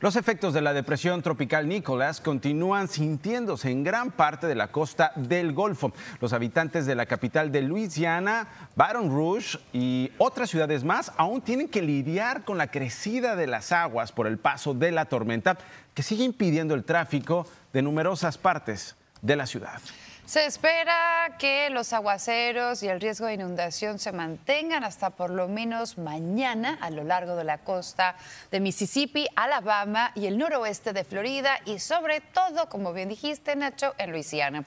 Los efectos de la depresión tropical Nicholas continúan sintiéndose en gran parte de la costa del Golfo. Los habitantes de la capital de Luisiana, Baton Rouge y otras ciudades más aún tienen que lidiar con la crecida de las aguas por el paso de la tormenta que sigue impidiendo el tráfico de numerosas partes de la ciudad. Se espera que los aguaceros y el riesgo de inundación se mantengan hasta por lo menos mañana a lo largo de la costa de Mississippi, Alabama y el noroeste de Florida y sobre todo, como bien dijiste Nacho, en Luisiana.